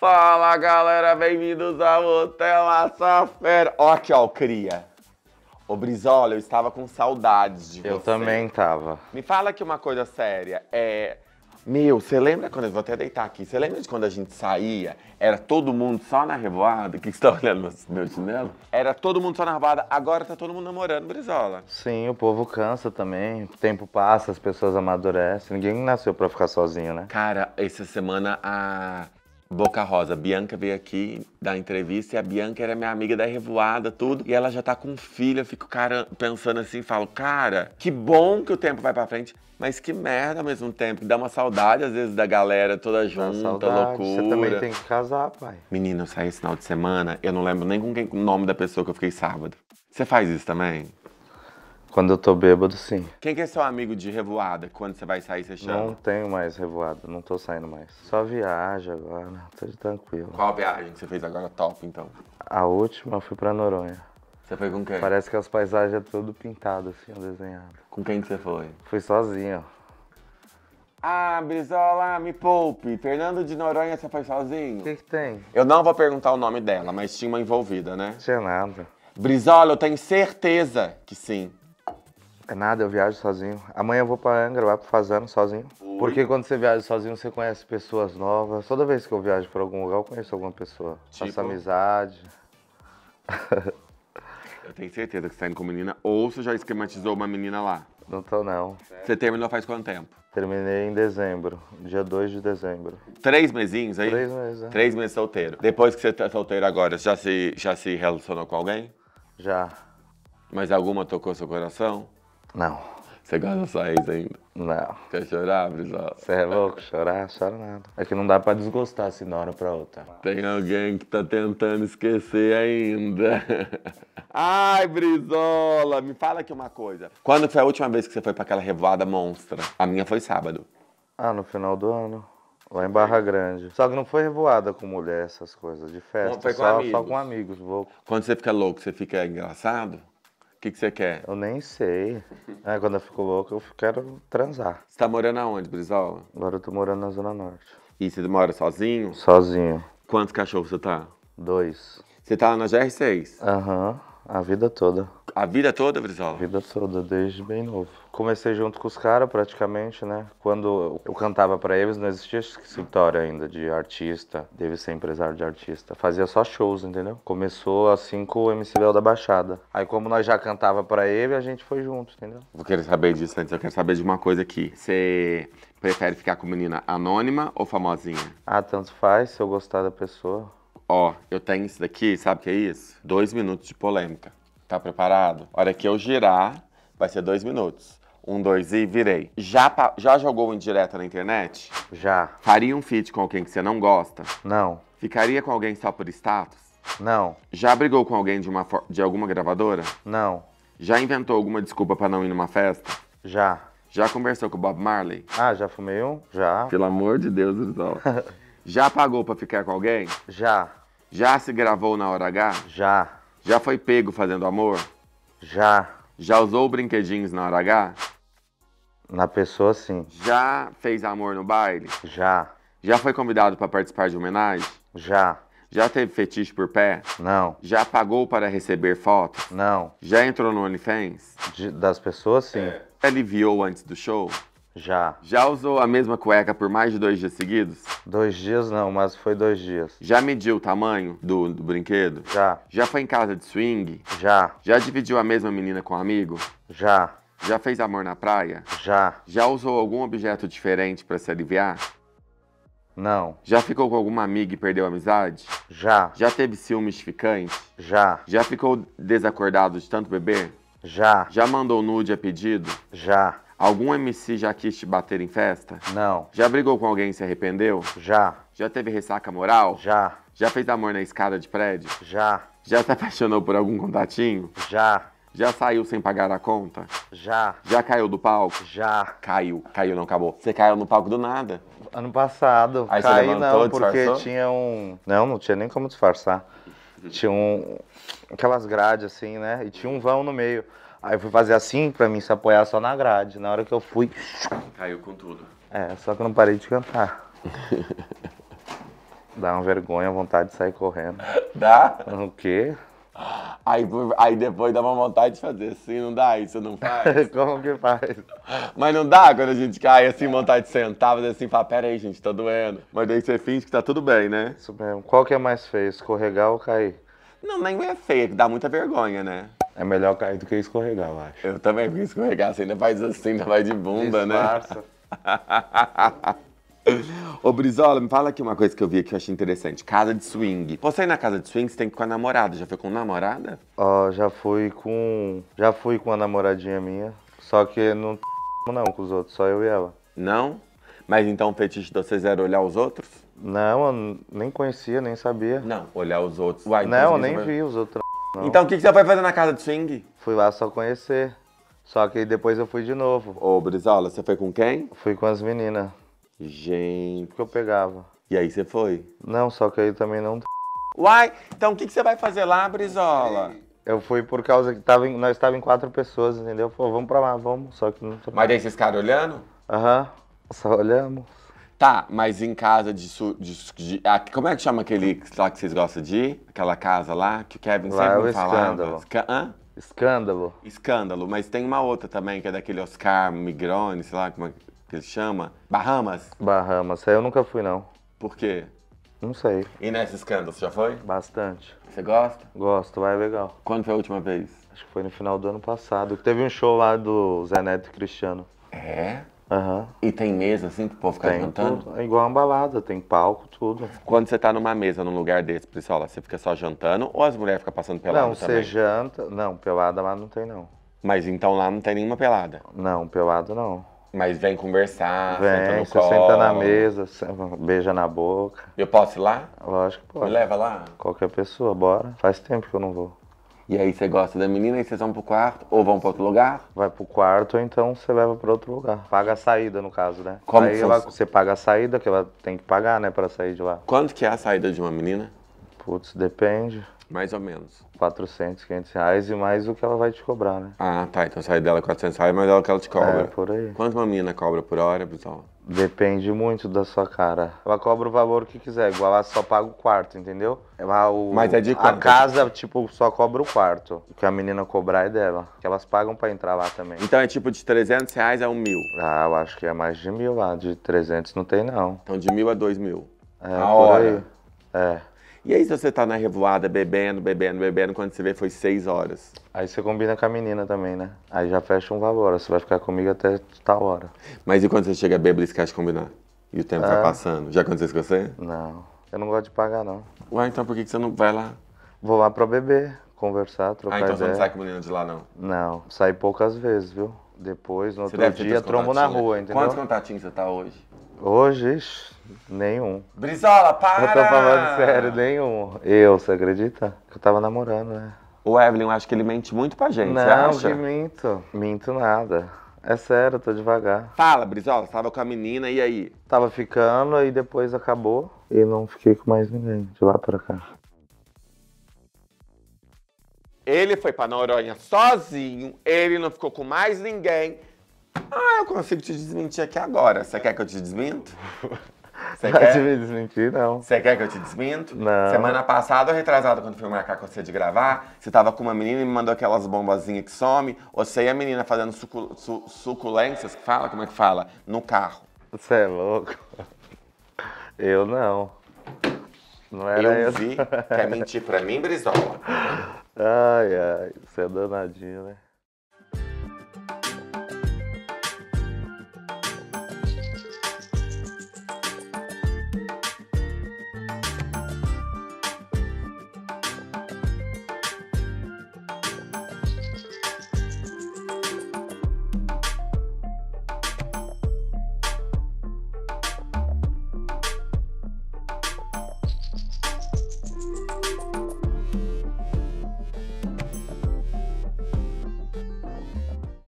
Fala galera, bem-vindos ao Hotel Açafera. Ó aqui, ó, o Cria. Ô Brizola, eu estava com saudades de Eu você. também tava. Me fala aqui uma coisa séria. É. Meu, você lembra quando. Eu vou até deitar aqui. Você lembra de quando a gente saía? Era todo mundo só na revoada? Que você tá olhando no meu chinelo? Era todo mundo só na revoada. Agora tá todo mundo namorando, Brizola. Sim, o povo cansa também. O tempo passa, as pessoas amadurecem. Ninguém nasceu pra ficar sozinho, né? Cara, essa semana a Boca Rosa. Bianca veio aqui dar entrevista e a Bianca era minha amiga da Revoada, tudo. E ela já tá com um filho. Eu fico cara, pensando assim, falo, cara, que bom que o tempo vai pra frente. Mas que merda ao mesmo tempo. Dá uma saudade, às vezes, da galera toda junta, saudade, loucura. Você também tem que casar, pai. Menino, eu saí esse final de semana. Eu não lembro nem com quem, o nome da pessoa que eu fiquei sábado. Você faz isso também? Quando eu tô bêbado, sim. Quem que é seu amigo de revoada? Quando você vai sair, você chama? Não tenho mais revoada, não tô saindo mais. Só viagem agora, tô de tranquilo. Qual viagem que você fez agora top, então? A última eu fui pra Noronha. Você foi com quem? Parece que as paisagens é tudo pintado, assim, desenhado. Com quem que você foi? Fui sozinho. Ah, Brizola, me poupe. Fernando de Noronha, você foi sozinho? O que, que tem? Eu não vou perguntar o nome dela, mas tinha uma envolvida, né? Tinha nada. Brizola, eu tenho certeza que sim. É nada, eu viajo sozinho. Amanhã eu vou pra Angra, vai pro Fazano sozinho. Porque quando você viaja sozinho, você conhece pessoas novas. Toda vez que eu viajo pra algum lugar, eu conheço alguma pessoa. Tipo... Faço amizade. eu tenho certeza que você tá indo com menina ou você já esquematizou uma menina lá. Não tô, não. Você terminou faz quanto tempo? Terminei em dezembro, dia 2 de dezembro. Três mesinhos aí? Três meses. É. Três meses solteiro. Depois que você tá solteiro agora, você já se, já se relacionou com alguém? Já. Mas alguma tocou seu coração? Não. Você gosta de isso ainda? Não. Quer chorar, Brizola? Você é louco? Chorar? Chora nada. É que não dá pra desgostar assim de uma hora pra outra. Tem alguém que tá tentando esquecer ainda. Ai, Brizola, me fala aqui uma coisa. Quando foi a última vez que você foi pra aquela revoada monstra? A minha foi sábado. Ah, no final do ano. Lá em Barra Grande. Só que não foi revoada com mulher, essas coisas, de festa. Não, foi com só, amigos. só com amigos, louco. Quando você fica louco, você fica engraçado? O que, que você quer? Eu nem sei. É, quando eu fico louco, eu quero transar. Você tá morando aonde, Brizola? Agora eu tô morando na Zona Norte. E você mora sozinho? Sozinho. Quantos cachorros você tá? Dois. Você tá na GR6? Aham, a vida toda. A vida toda, Brizola? A vida toda, desde bem novo. Comecei junto com os caras, praticamente, né? Quando eu cantava para eles, não existia escritório ainda de artista, deve ser empresário de artista. Fazia só shows, entendeu? Começou assim com o MC Léo da Baixada. Aí, como nós já cantava para ele, a gente foi junto, entendeu? Vou querer saber disso antes, eu quero saber de uma coisa aqui. Você prefere ficar com menina anônima ou famosinha? Ah, tanto faz, se eu gostar da pessoa. Ó, eu tenho isso daqui, sabe o que é isso? Dois minutos de polêmica. Tá preparado? Olha que eu girar, vai ser dois minutos. Um, dois e virei. Já, já jogou indireta na internet? Já. Faria um feat com alguém que você não gosta? Não. Ficaria com alguém só por status? Não. Já brigou com alguém de, uma de alguma gravadora? Não. Já inventou alguma desculpa para não ir numa festa? Já. Já conversou com o Bob Marley? Ah, já fumei um? Já. Pelo amor de Deus, Grisal. já pagou para ficar com alguém? Já. Já se gravou na hora H? Já. Já foi pego fazendo amor? Já. Já usou brinquedinhos na hora H? Na pessoa, sim. Já fez amor no baile? Já. Já foi convidado para participar de homenagem? Já. Já teve fetiche por pé? Não. Já pagou para receber fotos? Não. Já entrou no OnlyFans? De, das pessoas, sim. É. Aliviou antes do show? Já. Já usou a mesma cueca por mais de dois dias seguidos? Dois dias não, mas foi dois dias. Já mediu o tamanho do, do brinquedo? Já. Já foi em casa de swing? Já. Já dividiu a mesma menina com um amigo? Já. Já fez amor na praia? Já. Já usou algum objeto diferente para se aliviar? Não. Já ficou com alguma amiga e perdeu a amizade? Já. Já teve ciúmes ficante? Já. Já ficou desacordado de tanto beber? Já. Já mandou nude a pedido? Já. Algum MC já quis te bater em festa? Não. Já brigou com alguém e se arrependeu? Já. Já teve ressaca moral? Já. Já fez amor na escada de prédio? Já. Já se apaixonou por algum contatinho? Já. Já saiu sem pagar a conta? Já. Já caiu do palco? Já. Caiu. Caiu, não acabou. Você caiu no palco do nada. Ano passado. Aí caí, você levantou, não, porque disfarçou? tinha um. Não, não tinha nem como disfarçar. Tinha um. Aquelas grades assim, né? E tinha um vão no meio. Aí eu fui fazer assim pra mim se apoiar só na grade. Na hora que eu fui. Caiu com tudo. É, só que eu não parei de cantar. Dá uma vergonha, vontade de sair correndo. Dá? O quê? Aí, aí depois dá uma vontade de fazer assim, não dá? Isso não faz? Como que faz? Mas não dá quando a gente cai assim, vontade de sentar, fazer assim, falar, pera aí, gente, tá doendo. Mas daí você finge que tá tudo bem, né? Isso mesmo. Qual que é mais feio, escorregar ou cair? Não, nem é feio, é que dá muita vergonha, né? É melhor cair do que escorregar, eu acho. Eu também vou escorregar, você ainda faz assim, ainda vai de bunda, né? Disfarça. né? Ô Brizola, me fala aqui uma coisa que eu vi que eu achei interessante. Casa de swing. Você ir na casa de swing, você tem que ir com a namorada. Já foi com namorada? Ó, já fui com. Já fui com a namoradinha minha. Só que não não com os outros, só eu e ela. Não? Mas então o fetiche de vocês era olhar os outros? Não, eu nem conhecia, nem sabia. Não, olhar os outros. Uai, não, eu então nem vi os outros. Não. Então o que, que você foi fazer na casa de swing? Fui lá só conhecer. Só que depois eu fui de novo. Ô, Brizola, você foi com quem? Fui com as meninas. Gente. Que eu pegava. E aí você foi? Não, só que aí também não. Uai, então o que, que você vai fazer lá, Brizola? Eu fui por causa que tava em, nós estávamos em quatro pessoas, entendeu? Falei, vamos pra lá, vamos. Só que não. Mas aí vocês ficaram olhando? Aham, só olhamos. Tá, mas em casa de. Su, de, de a, como é que chama aquele lá que vocês gostam de ir? Aquela casa lá que o Kevin lá é sempre é falava. Escândalo. hã? Escândalo. Escândalo, mas tem uma outra também que é daquele Oscar Migrone, sei lá como é que ele chama. Bahamas? Bahamas, eu nunca fui não. Por quê? Não sei. E nesse escândalo, você já foi? Bastante. Você gosta? Gosto, vai é legal. Quando foi a última vez? Acho que foi no final do ano passado. Teve um show lá do Zé Neto e Cristiano. É? Uhum. E tem mesa, assim, que o povo jantando. tem Tudo. É igual uma balada, tem palco, tudo. Quando você está numa mesa, num lugar desse, pessoal, você fica só jantando ou as mulheres ficam passando pelada Não, você janta... Não, pelada lá não tem, não. Mas então lá não tem nenhuma pelada? Não, pelada não. Mas vem conversar, vem, senta no você colo. senta na mesa, beija na boca. Eu posso ir lá? Lógico que pode. Me leva lá? Qualquer pessoa, bora. Faz tempo que eu não vou. E aí você gosta da menina e vocês vão pro quarto ou vão para outro lugar? Vai pro quarto ou então você leva para outro lugar. Paga a saída, no caso, né? Como aí ela, você paga a saída, que ela tem que pagar, né, pra sair de lá. Quanto que é a saída de uma menina? Putz, depende. Mais ou menos. 400, 500 reais e mais o que ela vai te cobrar, né? Ah, tá. Então sai dela 400 é reais, mas é o que ela te cobra. É, por aí. Quanto uma menina cobra por hora, pessoal? Depende muito da sua cara. Ela cobra o valor que quiser, igual ela só paga o quarto, entendeu? Ela, o, Mas é de A quanto? casa, tipo, só cobra o quarto. O que a menina cobrar é dela. Que elas pagam pra entrar lá também. Então é tipo de 300 reais a é 1 mil. Ah, eu acho que é mais de mil lá. De 300 não tem, não. Então de mil a dois mil. É, a por hora. aí. É. E aí, se você tá na revoada, bebendo, bebendo, bebendo, quando você vê foi seis horas. Aí você combina com a menina também, né? Aí já fecha um valor, você vai ficar comigo até tal hora. Mas e quando você chega bêbado e esquece de combinar? E o tempo é. tá passando? Já aconteceu isso com você? Não. Eu não gosto de pagar, não. Ué, então por que, você não vai lá? Vou lá pra beber, conversar, trocar ideia. Ah, então ideia. você não sai com menina de lá, não? Não. Sai poucas vezes, viu? Depois, no você outro dia, trombo na né? rua, entendeu? Quantos contatinhos você tá hoje? Hoje, nenhum. Brizola, para! Eu tô falando sério, nenhum. Eu, você acredita? Eu tava namorando, né? O Evelyn, acho que ele mente muito pra gente, você Não, acha? que minto. Minto nada. É sério, tô devagar. Fala, Brizola, você tava com a menina, e aí? Tava ficando e depois acabou. E não fiquei com mais ninguém, de lá pra cá. Ele foi pra Noronha sozinho, ele não ficou com mais ninguém. Ah, eu consigo te desmentir aqui agora. Você quer que eu te desminto? Você quer? te desmentir, não. Você quer que eu te desminto? Não. Semana passada ou retrasada, quando fui marcar com você de gravar, você tava com uma menina e me mandou aquelas bombazinhas que some. Ou você e a menina fazendo sucul su suculências, que fala? Como é que fala? No carro. Você é louco? Eu não. Não era eu. Eu vi. Quer mentir pra mim, Brizola? Ai, ai. Você é danadinho, né?